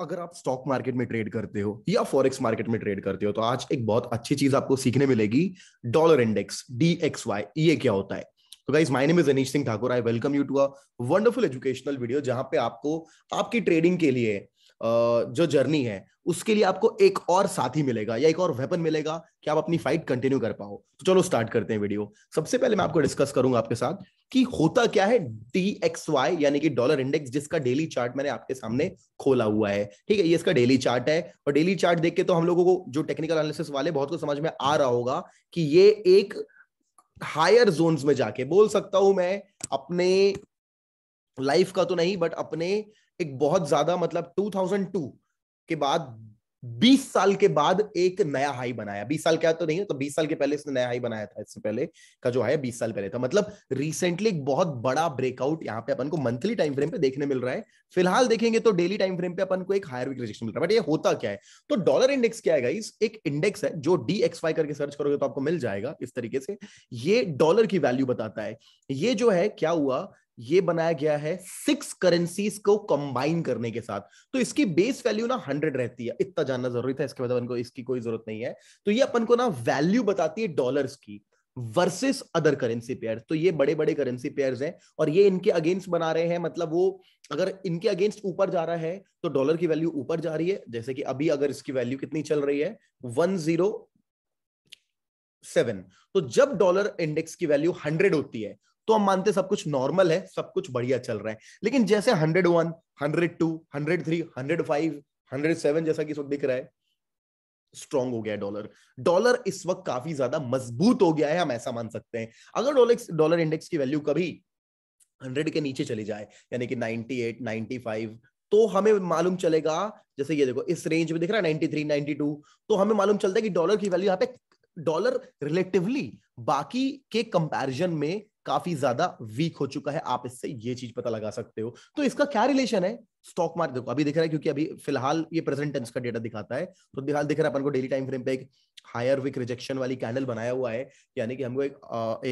अगर आप stock market में ट्रेड करते हो या फॉरेक्स मार्केट में ट्रेड करते हो तो आज एक बहुत अच्छी चीज आपको सीखने मिलेगी dollar index D X Y ये क्या होता है तो guys my name is Anish Singh Thakur I welcome you to a wonderful educational video जहां पे आपको आपकी ट्रेडिंग के लिए जो जर्नी है उसके लिए आपको एक और साथी मिलेगा या एक और वेपन मिलेगा कि आप अपनी फाइट कंटिन्यू कर पाओ तो चलो स्टार्ट करते हैं वीडियो सबसे पहले मैं आपको डिस्कस करूंगा आपके साथ कि होता क्या है डी एक्स वाई यानी कि डॉलर इंडेक्स जिसका डेली चार्ट मैंने आपके सामने खोला हुआ है ठीक है ये इसका डेली चार्ट है और डेली चार्ट देख के तो हम लोगों को जो टेक्निकल एनालिसिस वाले बहुत कुछ समझ में आ रहा होगा कि ये एक हायर जोन में जाके बोल सकता हूं मैं अपने लाइफ का तो नहीं बट अपने एक बहुत ज्यादा मतलब 2002 के बाद 20 साल के बाद एक नया हाई बनाया 20 साल क्या तो नहीं है तो 20 साल के पहले इसने नया हाई बनाया था इससे पहले का जो है 20 साल पहले था मतलब रिसेंटली एक बहुत बड़ा ब्रेकआउट यहाँ पे अपन को मंथली टाइम फ्रेम पे देखने मिल रहा है फिलहाल देखेंगे तो डेली टाइम फ्रेम पे अपन को एक हायर विक रिजेक्शन मिल रहा है बट ये होता क्या है तो डॉलर इंडेक्स क्या है इस एक इंडेक्स है जो डी एक्स वाई करके सर्च करोगे तो आपको मिल जाएगा इस तरीके से ये डॉलर की वैल्यू बताता है ये जो है क्या हुआ ये बनाया गया है सिक्स करेंसीज को कंबाइन करने के साथ तो इसकी बेस वैल्यू ना हंड्रेड रहती है इतना जानना जरूरी था इसके बाद को इसकी कोई जरूरत नहीं है तो ये अपन को ना वैल्यू बताती है डॉलर्स की वर्सेस अदर करेंसी पेयर तो ये बड़े बड़े करेंसी पेयर हैं और ये इनके अगेंस्ट बना रहे हैं मतलब वो अगर इनके अगेंस्ट ऊपर जा रहा है तो डॉलर की वैल्यू ऊपर जा रही है जैसे कि अभी अगर इसकी वैल्यू कितनी चल रही है वन जीरो सेवन तो जब डॉलर इंडेक्स की वैल्यू हंड्रेड होती है तो हम मानते सब कुछ नॉर्मल है सब कुछ बढ़िया चल रहा है लेकिन जैसे hundred one hundred two hundred three hundred five hundred seven जैसा कि दिख रहा है स्ट्रॉन्ग हो गया डॉलर डॉलर इस वक्त काफी ज्यादा मजबूत हो गया है हम ऐसा मान सकते हैं अगर डॉलर डॉलर इंडेक्स की वैल्यू कभी हंड्रेड के नीचे चली जाए यानी कि नाइनटी एट नाइनटी फाइव तो हमें मालूम चलेगा जैसे ये देखो इस रेंज में दिख रहा है नाइनटी टू तो हमें मालूम चलता है कि डॉलर की वैल्यू यहाँ पे डॉलर रिलेटिवली बाकी के कंपैरिजन में काफी ज्यादा वीक हो चुका है आप इससे ये चीज पता लगा सकते हो तो इसका क्या रिलेशन है स्टॉक मार्केट को अभी दिख रहा है क्योंकि अभी फिलहाल ये प्रेजेंट टेंस का डेटा दिखाता है तो फिलहाल दिख रहा है अपन को डेली टाइम फ्रेम पे एक हायर विक रिजेक्शन वाली कैंडल बनाया हुआ है यानी कि हमको एक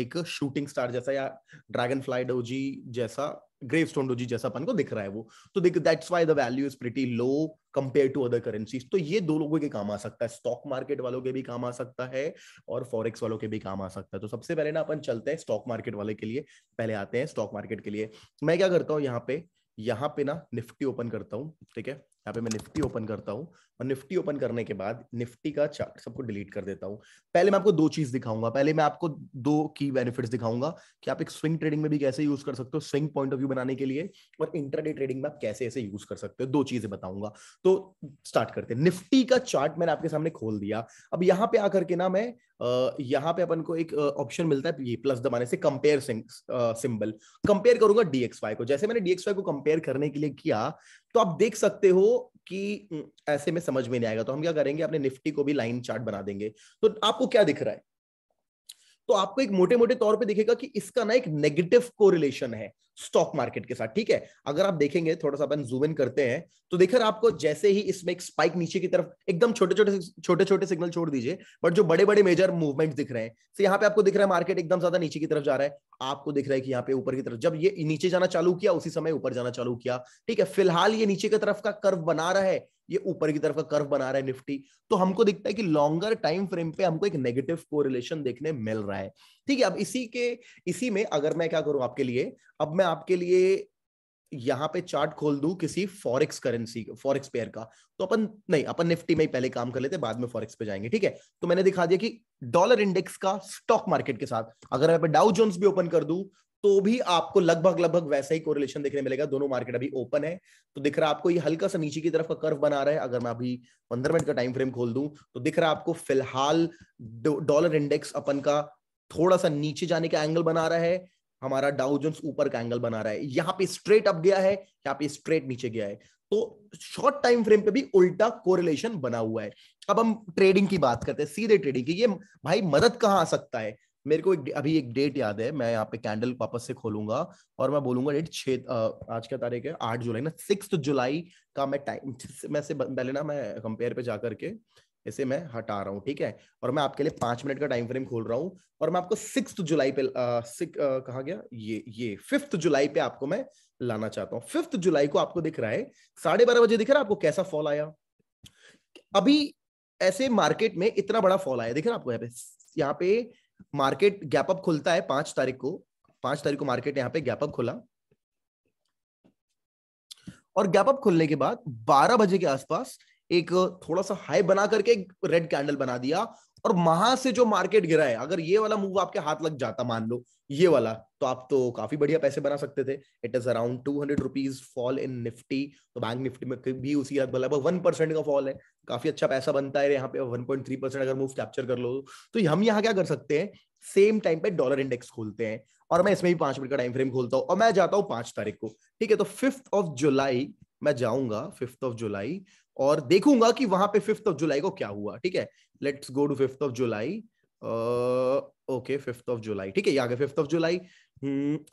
एक शूटिंग स्टार जैसा या ड्रैगन फ्लाई डोजी जैसा ग्रेवस्टोन डोजी जैसा अपन को दिख रहा है वो तो देख that's why the value is pretty low compare to other currencies तो ये दो लोगों के काम आ सकता है स्टॉक मार्केट वालों के भी काम आ सकता है और फॉरेक्स वालों के भी काम आ सकता है तो सबसे पहले ना अपन चलते हैं स्टॉक मार्केट वाले के लिए पहले आते हैं स्टॉक मार्केट के लिए मैं क्या करता हूँ यहाँ पे यहाँ पे ना निफ्टी ओपन करता हूँ ठीक है यहाँ पे मैं निफ्टी ओपन करता हूँ और निफ्टी ओपन करने के बाद निफ्टी का चार्ट सबको डिलीट कर देता हूँ पहले मैं आपको दो चीज दिखाऊंगा पहले मैं आपको दो की बेनिफिट्स दिखाऊंगा कि आप एक स्विंग ट्रेडिंग में भी कैसे यूज कर सकते हो स्विंग पॉइंट ऑफ व्यू बनाने के लिए और इंटरडे ट्रेडिंग में आप कैसे ऐसे यूज कर सकते हो दो चीजें बताऊंगा तो स्टार्ट करते निफ्टी का चार्ट मैंने आपके सामने खोल दिया अब यहाँ पे आकर के ना मैं यहाँ पे अपन को एक ऑप्शन मिलता है ये प्लस दबाने से कंपेयर सिंबल कंपेयर करूंगा डीएक्सवाई को जैसे मैंने डीएक्सवाई को कंपेयर करने के लिए किया तो आप देख सकते हो कि ऐसे में समझ में नहीं आएगा तो हम क्या करेंगे अपने निफ्टी को भी लाइन चार्ट बना देंगे तो आपको क्या दिख रहा है तो आपको एक मोटे मोटे तौर पे दिखेगा कि इसका ना एक नेगेटिव कोरिलेशन है स्टॉक मार्केट के साथ ठीक है अगर आप देखेंगे थोड़ा सा अपन जूम इन करते हैं तो देखकर आपको जैसे ही इसमें एक स्पाइक नीचे की तरफ एकदम छोटे छोटे छोटे छोटे सिग्नल छोड़ दीजिए बट जो बड़े बड़े मेजर मूवमेंट दिख रहे हैं तो यहाँ पे आपको दिख रहा है मार्केट एकदम ज्यादा नीचे की तरफ जा रहा है आपको दिख रहा है कि यहाँ पे ऊपर की तरफ जब ये नीचे जाना चालू किया उसी समय ऊपर जाना चालू किया ठीक है फिलहाल ये नीचे की तरफ का कर्व बना रहा है ये ऊपर की तरफ का कर्व बना रहा है निफ्टी तो हमको दिखता है कि लॉन्गर टाइम फ्रेम पे हमको एक नेगेटिव कोरिलेशन देखने मिल रहा है ठीक है अब इसी के इसी में अगर मैं क्या करूं आपके लिए अब मैं आपके लिए यहाँ पे चार्ट खोल दू किसी फॉरेक्स करेंसी फॉरेक्स पेयर का तो अपन नहीं अपन निफ्टी में ही पहले काम कर लेते बाद में फॉरेक्स पे जाएंगे ठीक है तो मैंने दिखा दिया कि डॉलर इंडेक्स का स्टॉक मार्केट के साथ अगर मैं डाउ जोन्स भी ओपन कर दू तो भी आपको लगभग लगभग वैसा ही कोरिलेशन देखने मिलेगा दोनों मार्केट अभी ओपन है तो दिख रहा है आपको ये हल्का सा नीचे की तरफ का कर्व बना रहा है अगर मैं अभी पंद्रह मिनट का टाइम फ्रेम खोल दूं तो दिख रहा है आपको फिलहाल डॉलर इंडेक्स अपन का थोड़ा सा नीचे जाने का एंगल बना रहा है हमारा डाउजन्स ऊपर का एंगल बना रहा है यहाँ पे स्ट्रेट अप गया है यहाँ पे स्ट्रेट नीचे गया है तो शॉर्ट टाइम फ्रेम पे भी उल्टा कोरिलेशन बना हुआ है अब हम ट्रेडिंग की बात करते हैं सीधे ट्रेडिंग की ये भाई मदद कहाँ आ सकता है मेरे को एक अभी एक डेट याद है मैं यहाँ पे कैंडल वापस से खोलूंगा और मैं बोलूंगा डेट छे आज का तारीख है आठ जुलाई ना सिक्स जुलाई का मैं टाइम मैं से पहले ना मैं कंपेयर पे जा करके इसे मैं हटा रहा हूँ ठीक है और मैं आपके लिए पांच मिनट का टाइम फ्रेम खोल रहा हूँ और मैं आपको सिक्स जुलाई पे कहा गया ये ये फिफ्थ जुलाई पे आपको मैं लाना चाहता हूँ फिफ्थ जुलाई को आपको दिख रहा है साढ़े बारह बजे दिख रहा है आपको कैसा फॉल आया अभी ऐसे मार्केट में इतना बड़ा फॉल आया दिख रहा है आपको यहाँ पे यहाँ पे मार्केट गैप अप खुलता है पांच तारीख को पांच तारीख को मार्केट यहाँ पे गैप अप खुला और गैप अप खुलने के बाद 12 बजे के आसपास एक थोड़ा सा हाई बना करके रेड कैंडल बना दिया और महा से जो मार्केट गिरा है अगर ये वाला मूव आपके हाथ लग जाता मान लो ये वाला तो आप तो काफी बढ़िया पैसे बना सकते थे it is around two hundred rupees fall in Nifty तो बैंक निफ्टी में भी उसी लगभग वन परसेंट का फॉल है काफी अच्छा पैसा बनता है यहाँ पे वन पॉइंट थ्री परसेंट अगर मूव कैप्चर कर लो तो।, तो हम यहाँ क्या कर सकते हैं सेम टाइम पे डॉलर इंडेक्स खोलते हैं और मैं इसमें भी पांच मिनट का टाइम फ्रेम खोलता हूँ और मैं जाता हूँ पांच तारीख को ठीक है तो फिफ्थ ऑफ जुलाई मैं जाऊंगा फिफ्थ ऑफ जुलाई और देखूंगा कि वहां पे फिफ्थ ऑफ जुलाई को क्या हुआ ठीक है let's go to fifth of July okay fifth of July ठीक है आगे फिफ्थ ऑफ जुलाई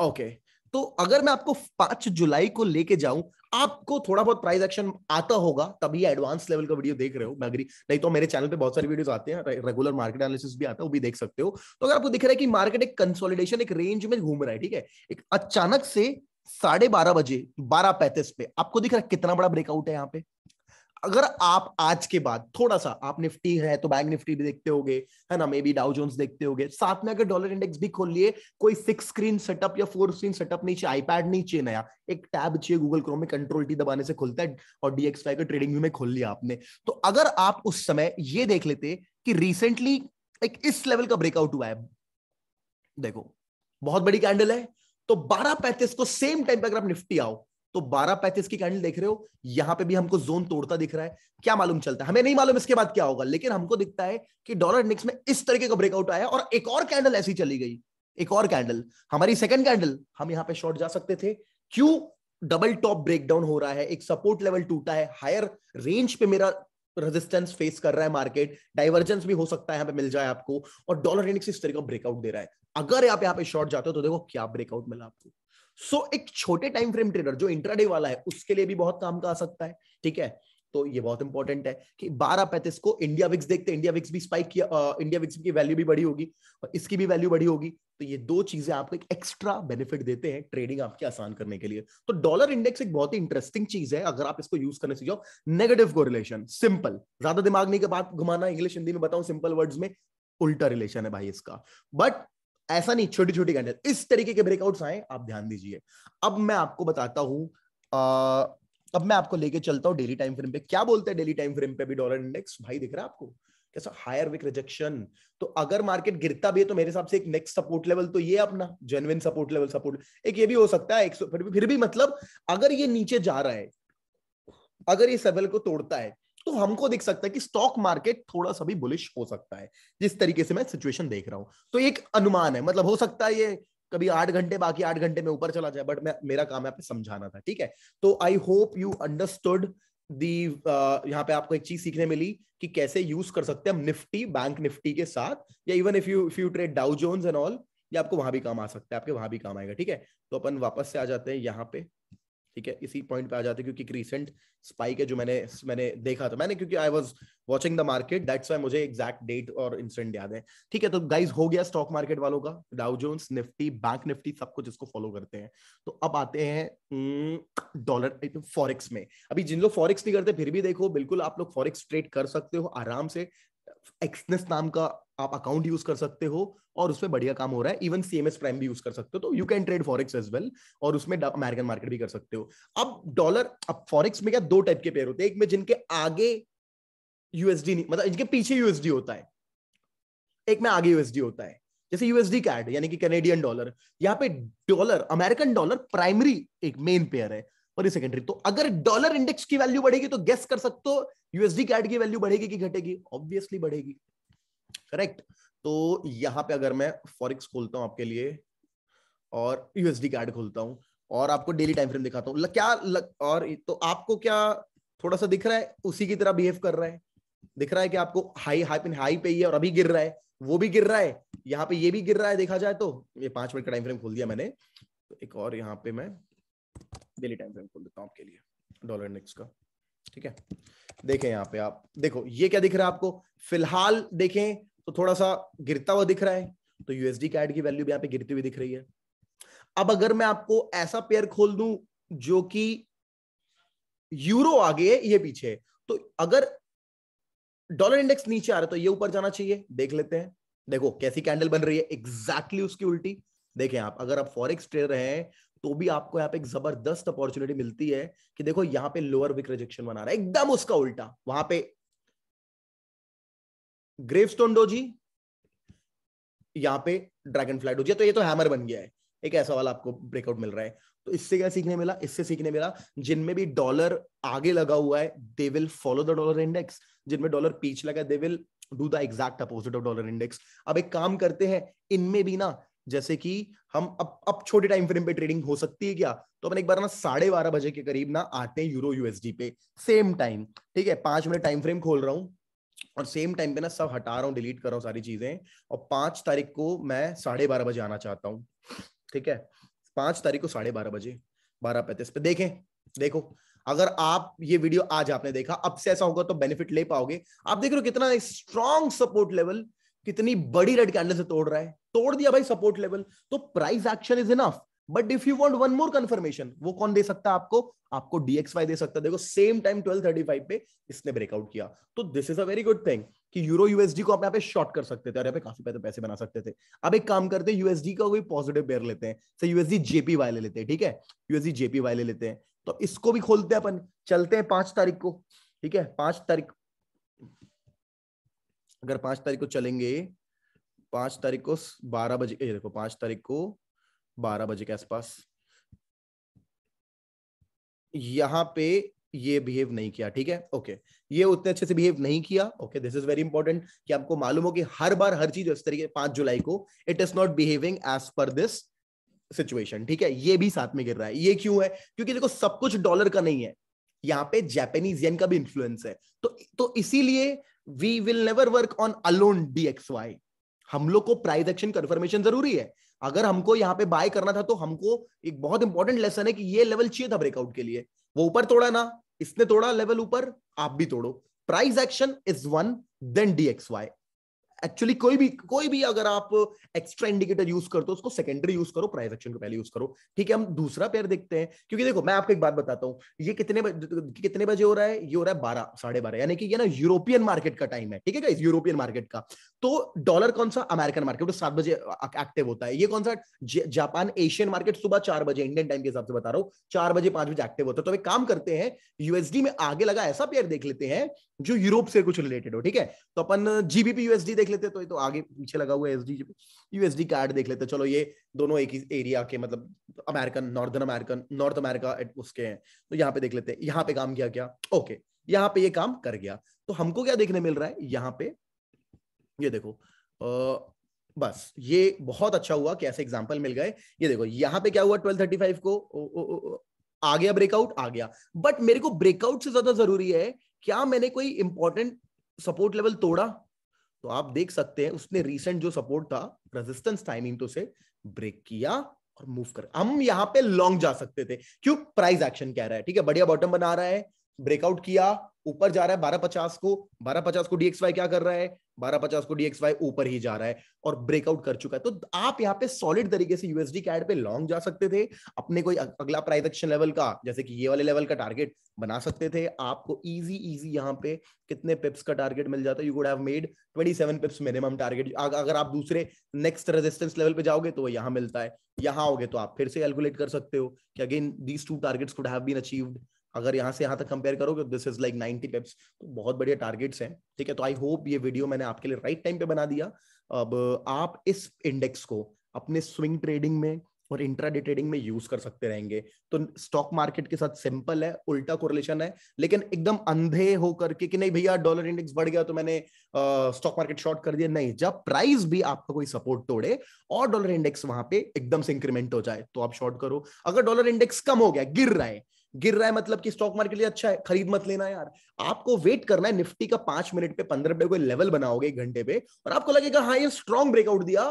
ओके तो अगर मैं आपको पांच जुलाई को लेके जाऊं आपको थोड़ा बहुत प्राइस एक्शन आता होगा तभी एडवांस लेवल का वीडियो देख रहे हो मैं नहीं तो मेरे चैनल पे बहुत सारी वीडियोस आते हैं रेगुलर मार्केट एनालिसिस भी आता है वो भी देख सकते हो तो अगर आपको दिख रहा है कि मार्केट एक कंसोलिडेशन एक रेंज में घूम रहा है ठीक है एक अचानक से साढ़े बारह बजे बारह पैंतीस पे आपको दिख रहा है कितना बड़ा ब्रेकआउट है यहाँ पे अगर आप आज के बाद थोड़ा सा आप निफ्टी है तो बैंक निफ्टी भी देखते होगे है ना मे बी डाउ जोन्स देखते होगे साथ में अगर डॉलर इंडेक्स भी खोल लिए कोई सिक्स स्क्रीन सेटअप या फोर स्क्रीन सेटअप नहीं चाहिए आईपैड नहीं चाहिए नया एक टैब चाहिए गूगल क्रोम में कंट्रोल टी दबाने से खुलता है और डीएक्स का ट्रेडिंग व्यू में खोल लिया आपने तो अगर आप उस समय ये देख लेते कि रिसेंटली एक इस लेवल का ब्रेकआउट हुआ है देखो बहुत बड़ी कैंडल है तो बारह पैंतीस को सेम टाइम पर अगर आप निफ्टी आओ तो बारह पैंतीस की कैंडल देख रहे हो यहां पे भी हमको जोन तोड़ता दिख रहा है क्या मालूम चलता है हमें नहीं मालूम इसके बाद क्या होगा लेकिन हमको दिखता है कि डॉलर इंडेक्स में इस तरीके का ब्रेकआउट आया और एक और कैंडल ऐसी चली गई एक और कैंडल हमारी सेकंड कैंडल हम यहां पे शॉर्ट जा सकते थे क्यों डबल टॉप ब्रेकडाउन हो रहा है एक सपोर्ट लेवल टूटा है हायर रेंज पे मेरा रेजिस्टेंस फेस कर रहा है मार्केट डाइवर्जेंस भी हो सकता है यहां पे मिल जाए आपको और डॉलर इंडेक्स इस तरीके का ब्रेकआउट दे रहा है अगर आप यहाँ पे शॉर्ट जाते हो तो देखो क्या ब्रेकआउट मिला आपको सो so, एक छोटे टाइम फ्रेम ट्रेडर जो इंट्राडे वाला है उसके लिए भी बहुत काम का आ सकता है ठीक है तो ये बहुत इंपॉर्टेंट है कि बारह पैंतीस को इंडिया विक्स देखते हैं इंडिया विक्स भी स्पाइक किया आ, इंडिया विक्स की वैल्यू भी बड़ी होगी और इसकी भी वैल्यू बड़ी होगी तो ये दो चीजें आपको एक एक्स्ट्रा बेनिफिट देते हैं ट्रेडिंग आपकी आसान करने के लिए तो डॉलर इंडेक्स एक बहुत ही इंटरेस्टिंग चीज है अगर आप इसको यूज करने सीख जाओ नेगेटिव को रिलेशन सिंपल ज्यादा दिमाग नहीं के बात घुमाना इंग्लिश हिंदी में बताऊं सिंपल वर्ड्स में उल्टा रिलेशन है भाई इसका बट ऐसा नहीं छोटी छोटी कैंडल इस तरीके के ब्रेकआउट आए आप ध्यान दीजिए अब मैं आपको बताता हूं आ, अब मैं आपको लेके चलता हूँ डेली टाइम फ्रेम पे क्या बोलते हैं डेली टाइम फ्रेम पे भी डॉलर इंडेक्स भाई दिख रहा है आपको कैसा हायर विक रिजेक्शन तो अगर मार्केट गिरता भी है तो मेरे हिसाब से एक नेक्स्ट सपोर्ट लेवल तो ये अपना जेनविन सपोर्ट लेवल सपोर्ट एक ये भी हो सकता है एक फिर भी फिर भी मतलब अगर ये नीचे जा रहा है अगर ये सेवल को तोड़ता है तो हमको दिख सकता है कि स्टॉक मार्केट थोड़ा सा भी बुलिश हो सकता है जिस तरीके से मैं सिचुएशन देख रहा हूं तो एक अनुमान है मतलब हो सकता है ये कभी आठ घंटे बाकी आठ घंटे में ऊपर चला जाए बट मैं मेरा काम है समझाना था ठीक है तो I hope you understood the यहाँ पे आपको एक चीज सीखने मिली कि कैसे यूज कर सकते हैं हम निफ्टी बैंक निफ्टी के साथ या even if you if you trade Dow Jones and all ये आपको वहां भी काम आ सकता है आपके वहां भी काम आएगा ठीक है तो अपन वापस से आ जाते हैं यहाँ पे ठीक है इसी पॉइंट पे आ जाते क्योंकि एक रिसेंट स्पाइक है जो मैंने मैंने देखा था मैंने क्योंकि I was watching the market that's why मुझे एग्जैक्ट डेट और इंसिडेंट याद है ठीक है तो गाइज हो गया स्टॉक मार्केट वालों का Dow Jones Nifty bank Nifty सब कुछ इसको फॉलो करते हैं तो अब आते हैं डॉलर हम्म, फॉरेक्स में अभी जिन लोग फॉरेक्स नहीं करते फिर भी देखो बिल्कुल आप लोग फॉरेक्स ट्रेड कर सकते हो आराम से एक्सनेस नाम का आप अकाउंट यूज कर सकते हो और उसमें बढ़िया काम हो रहा है इवन एस प्राइम भी यूज कर सकते हो तो you can trade forex as well और उसमें अमेरिकन मार्केट भी कर सकते हो अब डॉलर अब फॉरेक्स में क्या दो टाइप के पेयर होते हैं एक में जिनके आगे यूएसडी नहीं मतलब इनके पीछे यूएसडी होता है एक में आगे यूएसडी होता है जैसे यूएसडी कैड यानी कि कैनेडियन डॉलर यहाँ पे डॉलर अमेरिकन डॉलर प्राइमरी एक मेन पेयर है और ये सेकेंडरी तो अगर डॉलर इंडेक्स की वैल्यू बढ़ेगी तो गेस कर सकते हो यूएसडी कैड की वैल्यू बढ़ेगी कि घटेगी ऑब्वियसली बढ़ेगी करेक्ट तो यहाँ पे अगर मैं फॉरिक्स खोलता हूँ आपके लिए और यूएसडी कार्ड खोलता हूँ और आपको डेली टाइम फ्रेम दिखाता हूँ क्या लग, और तो आपको क्या थोड़ा सा दिख रहा है उसी की तरह बिहेव कर रहा है दिख रहा है कि आपको हाई हाई पिन हाई पे ही है और अभी गिर रहा है वो भी गिर रहा है यहाँ पे ये भी गिर रहा है देखा जाए तो ये पांच मिनट का टाइम फ्रेम खोल दिया मैंने तो एक और यहाँ पे मैं डेली टाइम फ्रेम खोल देता हूँ आपके लिए डॉलर इंडेक्स का ठीक है देखें यहाँ पे आप देखो ये क्या दिख रहा है आपको फिलहाल देखें तो थोड़ा सा गिरता हुआ दिख रहा है तो यूएसडी कैड की वैल्यू भी यहाँ पे गिरती हुई दिख रही है अब अगर मैं आपको ऐसा पेयर खोल दू जो कि यूरो आगे ये पीछे तो अगर डॉलर इंडेक्स नीचे आ रहा है तो ये ऊपर जाना चाहिए देख लेते हैं देखो कैसी कैंडल बन रही है एग्जैक्टली exactly उसकी उल्टी देखें आप अगर आप फॉरेक्स ट्रेड रहे हैं तो भी आपको यहाँ पे एक जबरदस्त अपॉर्चुनिटी मिलती है कि देखो यहाँ पे लोअर विक रिजेक्शन बना रहा है एकदम उसका उल्टा वहां पे स्टोन डोजी यहाँ पे ड्रैगन फ्लाइट डोजी तो ये तो हैमर बन गया है एक ऐसा वाला आपको ब्रेकआउट मिल रहा है तो इससे क्या सीखने मिला इससे सीखने मिला जिनमें भी डॉलर आगे लगा हुआ है they will follow the dollar index जिनमें डॉलर पीछे लगा they will do the exact opposite of dollar index अब एक काम करते हैं इनमें भी ना जैसे कि हम अब अब छोटे टाइम फ्रेम पे ट्रेडिंग हो सकती है क्या तो अपन एक बार ना साढ़े बारह बजे के करीब ना आते हैं यूरो यूएसडी पे सेम टाइम ठीक है पांच मिनट टाइम फ्रेम खोल रहा हूँ और सेम टाइम पे ना सब हटा रहा हूँ डिलीट कर रहा हूँ सारी चीजें और पांच तारीख को मैं साढ़े बारह बजे आना चाहता हूँ ठीक है पांच तारीख को साढ़े बारह बजे बारह पैंतीस पे देखें देखो अगर आप ये वीडियो आज आपने देखा अब से ऐसा होगा तो बेनिफिट ले पाओगे आप देख रहे हो कितना स्ट्रॉन्ग सपोर्ट लेवल कितनी बड़ी रेड कैंडल से तोड़ रहा है तोड़ दिया भाई सपोर्ट लेवल तो price action is enough but if you want one more confirmation वो कौन दे सकता है आपको आपको डीएक्सवाई दे सकता है देखो सेम टाइम 1235 पे इसने ब्रेकआउट किया तो this is a very good thing कि यूरो यूएसडी को आप यहाँ पे शॉर्ट कर सकते थे और यहाँ पे काफी पैसे पैसे बना सकते थे अब एक काम करते हैं यूएसडी का कोई पॉजिटिव पेयर लेते हैं सर यूएसडी जेपी वाई ले लेते हैं ठीक है यूएसडी जेपी वाई ले लेते हैं तो इसको भी खोलते हैं अपन चलते हैं पांच तारीख को ठीक है पांच तारीख अगर पांच तारीख को चलेंगे पांच तारीख को बारह बजे देखो पांच तारीख को बारह बजे के आसपास यहाँ पे ये बिहेव नहीं किया ठीक है ओके ये उतने अच्छे से बिहेव नहीं किया okay this is very important कि आपको मालूम हो कि हर बार हर चीज इस तरीके पांच जुलाई को it is not behaving as per this situation ठीक है ये भी साथ में गिर रहा है ये क्यों है क्योंकि देखो सब कुछ डॉलर का नहीं है यहाँ पे जैपनीज येन का भी इन्फ्लुएंस है तो तो इसीलिए we will never work on alone D हम लोग को प्राइस एक्शन कन्फर्मेशन जरूरी है अगर हमको यहाँ पे बाय करना था तो हमको एक बहुत इंपॉर्टेंट लेसन है कि ये लेवल चाहिए था ब्रेकआउट के लिए वो ऊपर तोड़ा ना इसने तोड़ा लेवल ऊपर आप भी तोड़ो price action is one then D X Y actually कोई भी कोई भी अगर आप एक्स्ट्रा इंडिकेटर यूज करते हो उसको सेकेंडरी यूज करो प्राइस एक्शन को पहले यूज करो ठीक है हम दूसरा पेयर देखते हैं क्योंकि देखो मैं आपको एक बात बताता हूँ ये कितने बज, कितने बजे हो रहा है ये हो रहा है बारह साढ़े बारह यानी कि ये ना यूरोपियन मार्केट का टाइम है ठीक है यूरोपियन मार्केट का तो डॉलर कौन सा अमेरिकन मार्केट तो सात बजे एक्टिव होता है ये कौन सा जापान एशियन मार्केट सुबह चार बजे इंडियन टाइम के हिसाब से बता रहा हूँ चार बजे पांच बजे एक्टिव होता है तो एक काम करते हैं यूएसडी में आगे लगा ऐसा पेयर देख लेते हैं जो यूरोप से कुछ रिलेटेड हो ठीक है तो अपन जीबीपी यूएसडी देख लेते तो ये तो आगे पीछे लगा हुआ है एसडी पे यूएसडी कार्ड देख लेते चलो ये दोनों एक ही एरिया के मतलब American northern American North America उसके हैं तो यहाँ पे देख लेते हैं यहाँ पे काम किया क्या ओके यहाँ पे ये काम कर गया तो हमको क्या देखने मिल रहा है यहाँ पे ये देखो आ, बस ये बहुत अच्छा हुआ कि ऐसे एग्जाम्पल मिल गए ये देखो यहाँ पे क्या हुआ ट्वेल्व थर्टी फाइव को ओ, ओ, ओ, आ गया ब्रेकआउट आ गया बट मेरे को ब्रेकआउट से ज्यादा जरूरी है क्या मैंने कोई इंपॉर्टेंट सपोर्ट लेवल तोड़ा तो आप देख सकते हैं उसने रिसेंट जो सपोर्ट था रेजिस्टेंस टाइमिंग तो से ब्रेक किया और मूव कर हम यहां पे लॉन्ग जा सकते थे क्यों प्राइस एक्शन कह रहा है ठीक है बढ़िया बॉटम बना रहा है ब्रेकआउट किया ऊपर जा रहा है बारह पचास को बारह पचास को डीएक्स क्या कर रहा है बारह पचास को डीएक्स ऊपर ही जा रहा है और ब्रेकआउट कर चुका है तो आप यहाँ पे सॉलिड तरीके से यूएसडी कैड पे लॉन्ग जा सकते थे अपने कोई अगला प्राइस एक्शन लेवल का जैसे कि ये वाले लेवल का टारगेट बना सकते थे आपको इजी इजी यहाँ पे कितने पिप्स का टारगेट मिल जाता you could have made twenty seven pips minimum target अगर आप दूसरे नेक्स्ट रेजिस्टेंस लेवल पे जाओगे तो वो यहाँ मिलता है यहाँ आओगे तो आप फिर से कैलकुलेट कर सकते हो कि again these two targets could have been achieved अगर यहाँ से यहाँ तक कंपेयर करोगे कि this is like ninety pips तो बहुत बढ़िया टारगेट्स हैं ठीक है तो आई होप ये वीडियो मैंने आपके लिए राइट टाइम पे बना दिया अब आप इस इंडेक्स को अपने स्विंग ट्रेडिंग में और इंट्राडे ट्रेडिंग में यूज कर सकते रहेंगे तो स्टॉक मार्केट के साथ सिंपल है उल्टा कोरिलेशन है लेकिन एकदम अंधे होकर के कि नहीं भैया डॉलर इंडेक्स बढ़ गया तो मैंने स्टॉक मार्केट शॉर्ट कर दिया नहीं जब प्राइस भी आपका कोई सपोर्ट तोड़े और डॉलर इंडेक्स वहां पे एकदम से इंक्रीमेंट हो जाए तो आप शॉर्ट करो अगर डॉलर इंडेक्स कम हो गया गिर रहा है गिर रहा है मतलब कि स्टॉक मार्केट लिए अच्छा है खरीद मत लेना यार आपको वेट करना है निफ्टी का पांच मिनट पे पंद्रह रुपए कोई लेवल बनाओगे एक घंटे पे और आपको लगेगा हाँ ये स्ट्रॉन्ग ब्रेकआउट दिया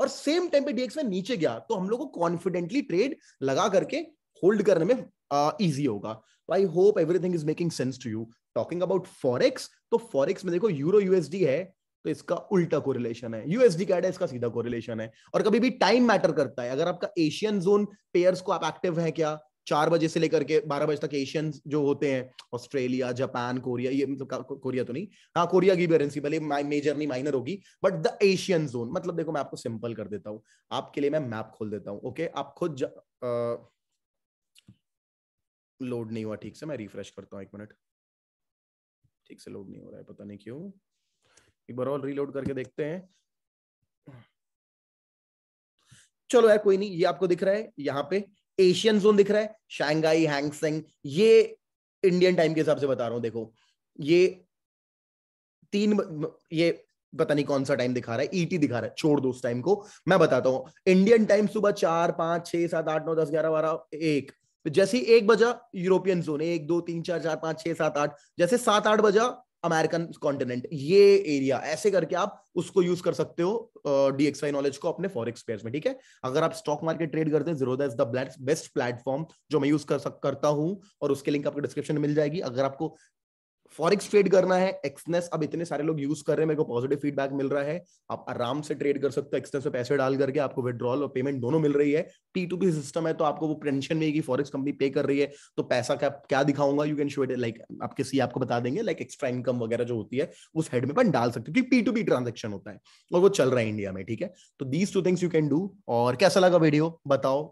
और सेम टाइम पे डीएक्स में नीचे गया तो हम लोग को कॉन्फिडेंटली ट्रेड लगा करके होल्ड करने में इजी होगा तो I hope everything is making sense to you talking about forex तो फॉरेक्स में देखो यूरो यूएसडी है तो इसका उल्टा कोरिलेशन है यूएसडी का है इसका सीधा कोरिलेशन है और कभी भी टाइम मैटर करता है अगर आपका एशियन जोन पेयर्स को आप एक्टिव है क्या चार बजे से लेकर के बारह बजे तक एशियन जो होते हैं ऑस्ट्रेलिया जापान कोरिया ये मतलब कोरिया तो नहीं हाँ कोरिया की भी भले मेजर नहीं माइनर होगी बट द एशियन जोन मतलब देखो मैं आपको सिंपल कर देता हूँ आपके लिए मैं मैप खोल देता हूँ ओके आप खुद लोड नहीं हुआ ठीक से मैं रिफ्रेश करता हूँ एक मिनट ठीक से लोड नहीं हो रहा है पता नहीं क्यों एक बार और रीलोड करके देखते हैं चलो यार कोई नहीं ये आपको दिख रहा है यहाँ पे एशियन जोन दिख रहा है शांघाई हैंगसेंग ये इंडियन टाइम के हिसाब से बता रहा हूं देखो ये तीन ये पता नहीं कौन सा टाइम दिखा रहा है ईटी e दिखा रहा है छोड़ दो उस टाइम को मैं बताता हूं इंडियन टाइम सुबह चार पांच छह सात आठ नौ दस ग्यारह बारह एक जैसे ही एक बजा यूरोपियन जोन एक दो तीन चार चार पांच छह सात आठ जैसे सात आठ बजा अमेरिकन कॉन्टिनेंट ये एरिया ऐसे करके आप उसको यूज कर सकते हो डीएक्सवाई नॉलेज को अपने फॉरेक्स पेयर में ठीक है अगर आप स्टॉक मार्केट ट्रेड करते हैं इज द बेस्ट प्लेटफॉर्म जो मैं यूज कर सक करता हूं और उसके लिंक आपको डिस्क्रिप्शन में मिल जाएगी अगर आपको फॉरेक्स ट्रेड करना है एक्सनेस अब इतने सारे लोग यूज कर रहे हैं मेरे को पॉजिटिव फीडबैक मिल रहा है आप आराम से ट्रेड कर सकते हो एक्सनेस में पैसे डाल करके आपको विद्रॉल और पेमेंट दोनों मिल रही है टी टू पी सिस्टम है तो आपको वो पेंशन कि फॉरेक्स कंपनी पे कर रही है तो पैसा क्या क्या दिखाऊंगा you can show it like आप किसी आपको बता देंगे लाइक एक्स्ट्रा इनकम वगैरह जो होती है उस हेड में अपन डाल सकते हो क्योंकि पी टू पी ट्रांजेक्शन होता है और वो चल रहा है इंडिया में ठीक है तो these two things you can do और कैसा लगा वीडियो बताओ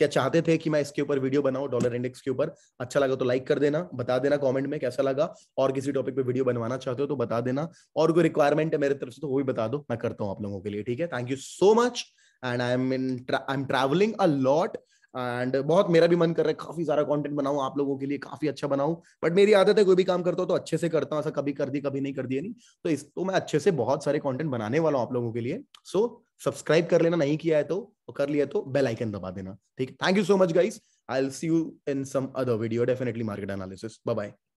क्या चाहते थे कि मैं इसके ऊपर वीडियो बनाऊं डॉलर इंडेक्स के ऊपर अच्छा लगा तो लाइक कर देना बता देना कमेंट में कैसा लगा और किसी टॉपिक पे वीडियो बनवाना चाहते हो तो बता देना और कोई रिक्वायरमेंट है मेरे तरफ से तो वो भी बता दो मैं करता हूँ आप लोगों के लिए ठीक है thank you so much and I am I am travelling a lot and बहुत मेरा भी मन कर रहा है काफी सारा कंटेंट बनाऊं आप लोगों के लिए काफी अच्छा बनाऊं बट मेरी आदत है कोई भी काम करता हूँ तो अच्छे से करता हूँ ऐसा कभी कर दी कभी नहीं कर दिया नहीं तो इस तो मैं अच्छे से बहुत सारे कॉन्टेंट बनाने वाला हूँ आप लोगों के लिए सो सब्सक्राइब कर लेना नहीं किया है तो कर लिया तो बेल आइकन दबा देना ठीक है thank you so much guys I see you in some other video definitely market analysis bye bye